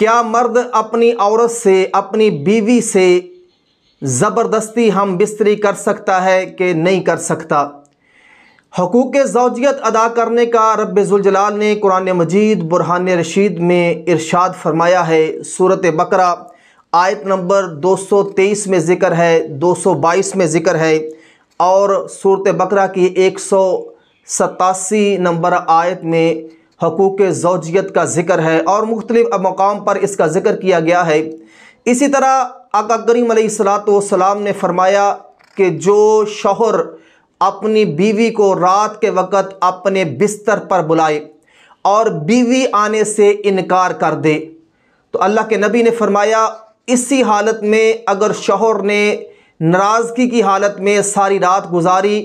क्या मर्द अपनी औरत से अपनी बीवी से ज़बरदस्ती हम बिस्तरी कर सकता है कि नहीं कर सकता हकूक़ जोजियत अदा करने का रबाल ने कुरान मजीद बुरहान रशीद में इरशाद फरमाया है सूरत बकरा आयत नंबर 223 में ज़िक्र है 222 में ज़िक्र है और सूरत बकरा की एक सौ सतासी नंबर आयत में हकूक़ जोजियत का जिक्र है और मुख्तलिफ मकाम पर इसका जिक्र किया गया है इसी तरह आका करीम ने फरमाया कि जो शौहर अपनी बीवी को रात के वक़्त अपने बिस्तर पर बुलाए और बीवी आने से इनकार कर दे तो अल्लाह के नबी ने फरमाया इसी हालत में अगर शौहर ने नाराज़गी की हालत में सारी रात गुजारी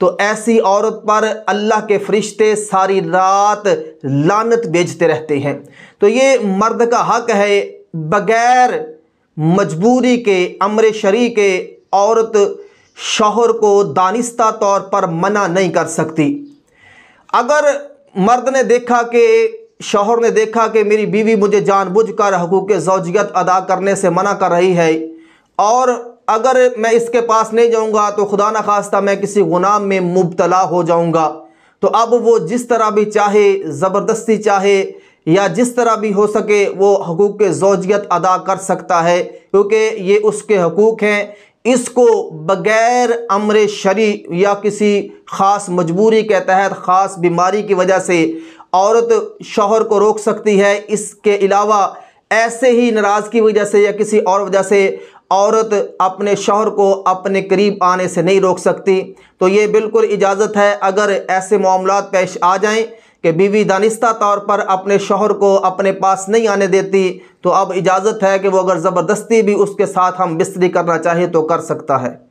तो ऐसी औरत पर अल्लाह के फरिश्ते सारी रात लानत भेजते रहते हैं तो ये मर्द का हक है बगैर मजबूरी के अमर शरी के औरत शोहर को दानिस्ता तौर पर मना नहीं कर सकती अगर मर्द ने देखा कि शोहर ने देखा कि मेरी बीवी मुझे जानबूझकर हकूक़ जोजियत अदा करने से मना कर रही है और अगर मैं इसके पास नहीं जाऊँगा तो खुदा न खास्ता मैं किसी गुनाह में मुबतला हो जाऊँगा तो अब वो जिस तरह भी चाहे ज़बरदस्ती चाहे या जिस तरह भी हो सके वो हकूक़ के जोजियत अदा कर सकता है क्योंकि ये उसके हकूक़ हैं इसको बग़ैर अमर शरी या किसी ख़ास मजबूरी के तहत ख़ास बीमारी की वजह से औरत शोहर को रोक सकती है इसके अलावा ऐसे ही नाराज़ की वजह से या किसी और वजह से औरत अपने शोहर को अपने करीब आने से नहीं रोक सकती तो ये बिल्कुल इजाज़त है अगर ऐसे मामला पेश आ जाएं कि बीवी दानिस्ता तौर पर अपने शोहर को अपने पास नहीं आने देती तो अब इजाज़त है कि वो अगर ज़बरदस्ती भी उसके साथ हम बिस्तरी करना चाहे तो कर सकता है